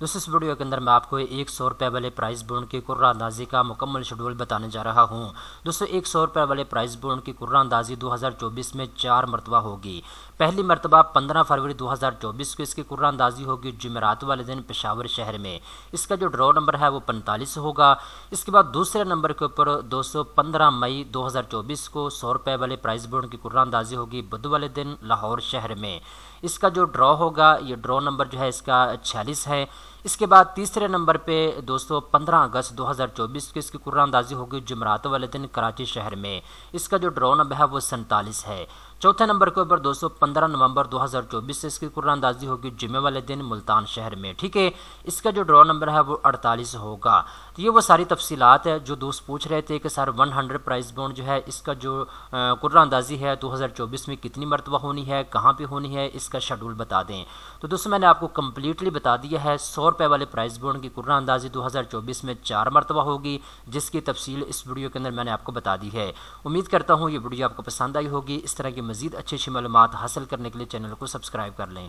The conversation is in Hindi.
दोस्तों इस वीडियो के अंदर मैं आपको एक सौ रुपये वाले प्राइस बोर्ड की कुर्रा अंदाजी का मुकम्मल शेड्यूल बताने जा रहा हूँ दोस्तों एक सौ रुपये वाले प्राइस बोर्ड की कुर्रा अंदाजी दो हज़ार चौबीस में चार मरतबा होगी पहली मरतबा पंद्रह फरवरी दो हज़ार चौबीस को इसकी कुर्रा अंदाजी होगी जुमेरात वाले दिन पेशावर शहर में इसका जो ड्रॉ नंबर है वो पैंतालीस होगा इसके बाद दूसरे नंबर के ऊपर दो सौ पंद्रह मई दो हज़ार चौबीस को सौ रुपये वाले प्राइस बोर्ड की कुर्रा अंदाजी होगी बुध वाले दिन लाहौर शहर में इसका जो ड्रॉ होगा ये ड्रॉ नंबर जो है इसका छियालीस है इसके बाद तीसरे नंबर पे दोस्तों 15 अगस्त 2024 की इसकी कुर्रानंदाजी होगी जुमरात वाले दिन कराची शहर में इसका जो ड्रोन अब है वो सैंतालीस है चौथे नंबर के ऊपर दोस्तों 15 नवंबर 2024 से इसकी कुरानंदाजी होगी जुमे वाले दिन मुल्तान शहर में ठीक है इसका जो ड्रॉ नंबर है वो 48 होगा तो ये वो सारी तफसीलात है जो दोस्त पूछ रहे थे कि सर 100 प्राइस बॉन्ड जो है इसका जो कुरानंदाजी है 2024 में कितनी मरतबा होनी है कहाँ पर होनी है इसका शेड्यूल बता दें तो दोस्तों मैंने आपको कम्प्लीटली बता दिया है सौ रुपये वाले प्राइस बॉन्ड की कुरानंदाजी दो में चार मरतबा होगी जिसकी तफसील इस वीडियो के अंदर मैंने आपको बता दी है उम्मीद करता हूँ ये वीडियो आपको पसंद आई होगी इस तरह की मज़ीद अच्छी अच्छी मालूम हासिल करने के लिए चैनल को सब्सक्राइब कर लें